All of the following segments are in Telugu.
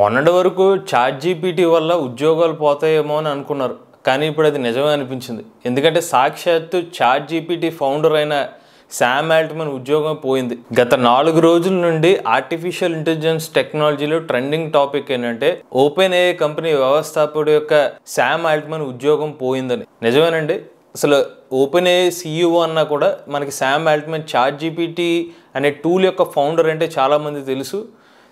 మొన్నటి వరకు చాట్ జీపీటీ వల్ల ఉద్యోగాలు పోతాయేమో అని అనుకున్నారు కానీ ఇప్పుడు అది నిజమే అనిపించింది ఎందుకంటే సాక్షాత్తు చాట్ జీపీటీ ఫౌండర్ అయిన శామ్ ఆల్ట్మన్ ఉద్యోగం పోయింది గత నాలుగు రోజుల నుండి ఆర్టిఫిషియల్ ఇంటెలిజెన్స్ టెక్నాలజీలో ట్రెండింగ్ టాపిక్ ఏంటంటే ఓపెన్ ఏఏ కంపెనీ వ్యవస్థాపకుడు యొక్క శామ్ ఆల్ట్మన్ ఉద్యోగం పోయిందని నిజమేనండి అసలు ఓపెన్ ఏ సీఈఓ అన్నా కూడా మనకి శామ్ ఆల్ట్మన్ చాట్ జీపీటీ అనే టూల్ యొక్క ఫౌండర్ అంటే చాలామంది తెలుసు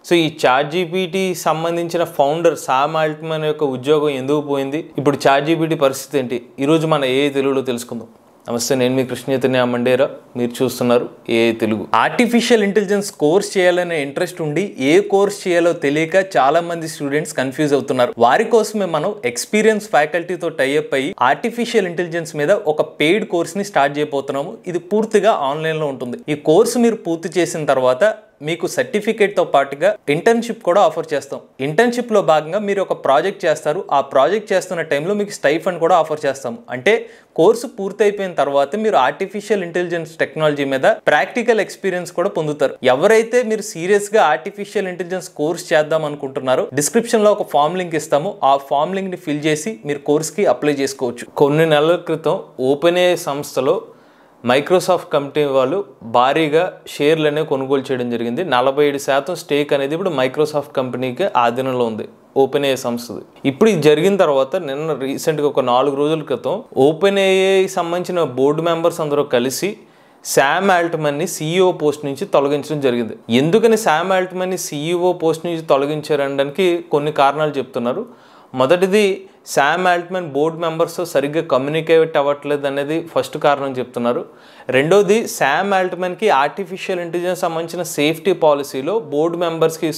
సో ఈ చాట్ జీపీటీ సంబంధించిన ఫౌండర్ సామ్ ఆల్ట్మన్ యొక్క ఉద్యోగం ఎందుకు పోయింది ఇప్పుడు చాట్ జీపీటీ పరిస్థితి ఏంటి ఈరోజు మన ఏ తెలుగులో తెలుసుకుందాం నమస్తే నేను మీ కృష్ణచైతన్య మండేరా మీరు చూస్తున్నారు ఏ తెలుగు ఆర్టిఫిషియల్ ఇంటెలిజెన్స్ కోర్స్ చేయాలనే ఇంట్రెస్ట్ ఉండి ఏ కోర్స్ చేయాలో తెలియక చాలా మంది స్టూడెంట్స్ కన్ఫ్యూజ్ అవుతున్నారు వారి కోసమే మనం ఎక్స్పీరియన్స్ ఫ్యాకల్టీతో టైఅప్ అయ్యి ఆర్టిఫిషియల్ ఇంటెలిజెన్స్ మీద ఒక పెయిడ్ కోర్స్ని స్టార్ట్ చేయబోతున్నాము ఇది పూర్తిగా ఆన్లైన్లో ఉంటుంది ఈ కోర్సు మీరు పూర్తి చేసిన తర్వాత మీకు సర్టిఫికేట్తో పాటుగా ఇంటర్న్షిప్ కూడా ఆఫర్ చేస్తాం ఇంటర్న్షిప్లో భాగంగా మీరు ఒక ప్రాజెక్ట్ చేస్తారు ఆ ప్రాజెక్ట్ చేస్తున్న టైంలో మీకు స్టైఫండ్ కూడా ఆఫర్ చేస్తాం అంటే కోర్సు పూర్తయిపోయిన తర్వాత మీరు ఆర్టిఫిషియల్ ఇంటెలిజెన్స్ టెక్నాలజీ మీద ప్రాక్టికల్ ఎక్స్పీరియన్స్ కూడా పొందుతారు ఎవరైతే మీరు సీరియస్గా ఆర్టిఫిషియల్ ఇంటెలిజెన్స్ కోర్స్ చేద్దాం అనుకుంటున్నారో డిస్క్రిప్షన్లో ఒక ఫామ్ లింక్ ఇస్తాము ఆ ఫామ్ లింక్ని ఫిల్ చేసి మీరు కోర్స్కి అప్లై చేసుకోవచ్చు కొన్ని నెలల క్రితం ఓపెన్ ఏ సంస్థలో మైక్రోసాఫ్ట్ కంపెనీ వాళ్ళు భారీగా షేర్లు అనేవి కొనుగోలు చేయడం జరిగింది నలభై ఏడు శాతం స్టేక్ అనేది ఇప్పుడు మైక్రోసాఫ్ట్ కంపెనీకి ఆధీనంలో ఉంది ఓపెన్ ఏఐ సంస్థది ఇప్పుడు ఇది జరిగిన తర్వాత నిన్న రీసెంట్గా ఒక నాలుగు రోజుల క్రితం ఓపెన్ ఏఐకి సంబంధించిన బోర్డు మెంబర్స్ అందరూ కలిసి శామ్ ఆల్ట్మన్ని సీఈఓ పోస్ట్ నుంచి తొలగించడం జరిగింది ఎందుకని శామ్ ఆల్ట్మన్ని సీఈఓ పోస్ట్ నుంచి తొలగించారనడానికి కొన్ని కారణాలు చెప్తున్నారు మొదటిది శామ్ ఆల్ట్మెన్ బోర్డు మెంబర్స్ సరిగ్గా కమ్యూనికేట్ అవ్వట్లేదు అనేది ఫస్ట్ కారణం చెప్తున్నారు రెండోది శామ్ ఆల్ట్మెన్కి ఆర్టిఫిషియల్ ఇంటెలిజెన్స్ సంబంధించిన సేఫ్టీ పాలసీలో బోర్డు మెంబర్స్కి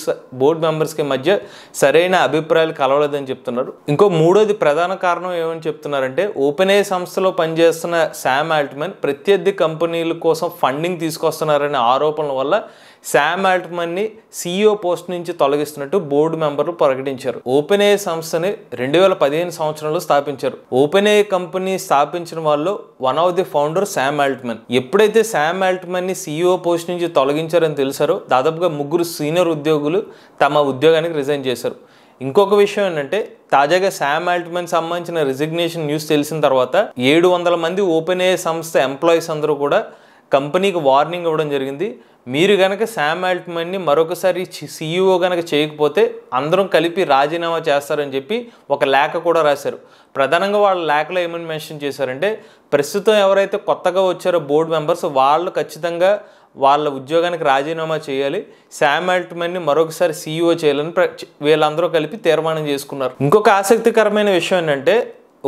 బోర్డు మెంబర్స్కి మధ్య సరైన అభిప్రాయాలు కలవలేదని చెప్తున్నారు ఇంకో మూడోది ప్రధాన కారణం ఏమని చెప్తున్నారంటే ఓపెన్ ఏ సంస్థలో పనిచేస్తున్న శామ్ ఆల్ట్మెన్ ప్రత్యర్థి కంపెనీల కోసం ఫండింగ్ తీసుకొస్తున్నారనే ఆరోపణల వల్ల శామ్ ఆల్ట్మన్ని సీఈఓ పోస్ట్ నుంచి తొలగిస్తున్నట్టు బోర్డు మెంబర్లు ప్రకటించారు ఓపెన్ ఏ సంస్థని రెండు వేల పదిహేను పదిహేను సంవత్సరాలు స్థాపించారు ఓపెన్ ఏ కంపెనీ స్థాపించిన వాళ్ళు one of the founder Sam Altman ఎప్పుడైతే శామ్ ఆల్ట్మెన్ ని సీఈఓ పోస్ట్ e నుంచి తొలగించారని తెలిసారో దాదాపుగా ముగ్గురు సీనియర్ ఉద్యోగులు తమ ఉద్యోగానికి రిజైన్ చేశారు ఇంకొక విషయం ఏంటంటే తాజాగా శామ్ ఆల్ట్మెన్ సంబంధించిన రిజిగ్నేషన్ న్యూస్ తెలిసిన తర్వాత ఏడు వందల మంది ఓపెన్ ఏ సంస్థ ఎంప్లాయీస్ అందరూ కూడా కంపెనీకి వార్నింగ్ ఇవ్వడం జరిగింది మీరు కనుక శామ్ ఆల్ట్మన్ని మరొకసారి సీఈఓ కనుక e చేయకపోతే అందరం కలిపి రాజీనామా చేస్తారని చెప్పి ఒక లేఖ కూడా రాశారు ప్రధానంగా వాళ్ళ లేఖలో ఏమని మెన్షన్ చేశారంటే ప్రస్తుతం ఎవరైతే కొత్తగా వచ్చారో బోర్డు మెంబర్స్ వాళ్ళు ఖచ్చితంగా వాళ్ళ ఉద్యోగానికి రాజీనామా చేయాలి శామ్ ఆల్ట్మన్ని మరొకసారి సిఈఓ e చేయాలని వీళ్ళందరూ కలిపి తీర్మానం చేసుకున్నారు ఇంకొక ఆసక్తికరమైన విషయం ఏంటంటే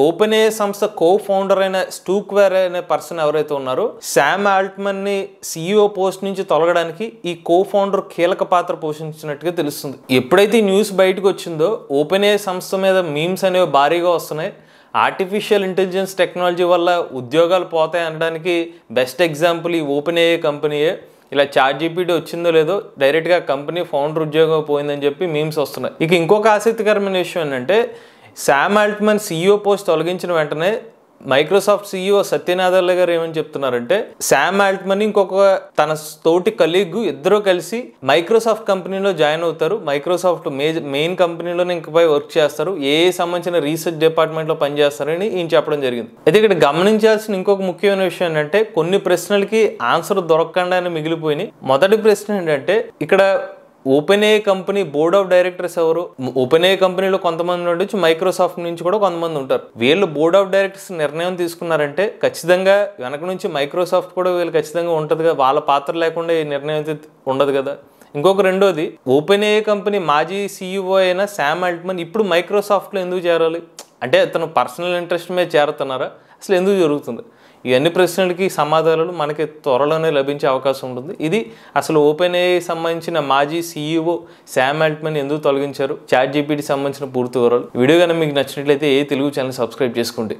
ఓపెన్ ఏ సంస్థ కో ఫౌండర్ అయిన స్టూక్వేర్ అనే పర్సన్ ఎవరైతే ఉన్నారో శామ్ ఆల్ట్మన్ ని సీఈఓ పోస్ట్ e నుంచి తొలగడానికి ఈ కో ఫౌండర్ కీలక పాత్ర పోషించినట్టుగా తెలుస్తుంది ఎప్పుడైతే ఈ న్యూస్ బయటకు వచ్చిందో ఓపెన్ ఏ సంస్థ మీద మీమ్స్ అనేవి భారీగా వస్తున్నాయి ఆర్టిఫిషియల్ ఇంటెలిజెన్స్ టెక్నాలజీ వల్ల ఉద్యోగాలు పోతాయి అనడానికి బెస్ట్ ఎగ్జాంపుల్ ఈ ఓపెన్ ఏఏ కంపెనీయే ఇలా చార్ట్ జీపీటీ వచ్చిందో లేదో డైరెక్ట్గా కంపెనీ ఫౌండర్ ఉద్యోగం పోయిందని చెప్పి మీమ్స్ వస్తున్నాయి ఇక ఇంకొక ఆసక్తికరమైన విషయం ఏంటంటే శామ్ ఆల్ట్మన్ సీఈఓ పోస్ట్ తొలగించిన వెంటనే మైక్రోసాఫ్ట్ సీఈఓ సత్యనాథర్ల గారు ఏమని చెప్తున్నారంటే శామ్ ఆల్ట్మన్ ఇంకొక తన తోటి కలీగ్ ఇద్దరు కలిసి మైక్రోసాఫ్ట్ కంపెనీలో జాయిన్ అవుతారు మైక్రోసాఫ్ట్ మేజర్ మెయిన్ కంపెనీలోనే ఇంకపై వర్క్ చేస్తారు ఏ సంబంధించిన రీసెర్చ్ డిపార్ట్మెంట్లో పనిచేస్తారని ఈయన చెప్పడం జరిగింది అయితే ఇక్కడ గమనించాల్సిన ఇంకొక ముఖ్యమైన విషయం ఏంటంటే కొన్ని ప్రశ్నలకి ఆన్సర్ దొరకకుండానే మిగిలిపోయినాయి మొదటి ప్రశ్న ఏంటంటే ఇక్కడ OpenAI company board of directors ఎవరు ఓపెన్ ఏ కంపెనీలో కొంతమంది ఉండొచ్చు మైక్రోసాఫ్ట్ నుంచి కూడా కొంతమంది ఉంటారు వీళ్ళు బోర్డ్ ఆఫ్ డైరెక్టర్స్ నిర్ణయం తీసుకున్నారంటే ఖచ్చితంగా వెనక నుంచి మైక్రోసాఫ్ట్ కూడా వీళ్ళు ఖచ్చితంగా ఉంటుంది కదా వాళ్ళ పాత్ర లేకుండా ఈ నిర్ణయం అయితే ఉండదు కదా ఇంకొక రెండోది ఓపెన్ ఏ కంపెనీ మాజీ సీఈఓ అయిన శామ్ అల్ట్మన్ ఇప్పుడు మైక్రోసాఫ్ట్లో ఎందుకు చేరాలి అంటే తను పర్సనల్ ఇంట్రెస్ట్ మీద చేరుతున్నారా అసలు ఎందుకు జరుగుతుంది ఇవన్నీ అన్ని ప్రశ్నలకి సమాధానాలు మనకి త్వరలోనే లభించే అవకాశం ఉంటుంది ఇది అసలు ఓపెన్ ఏఐ సంబంధించిన మాజీ సీఈఓ శామ్ ఆల్ట్మెన్ ఎందుకు తొలగించారు చాట్ జీపీటీ సంబంధించిన పూర్తి వివరాలు వీడియో కనుక మీకు నచ్చినట్లయితే ఏ తెలుగు ఛానల్ సబ్స్క్రైబ్ చేసుకోండి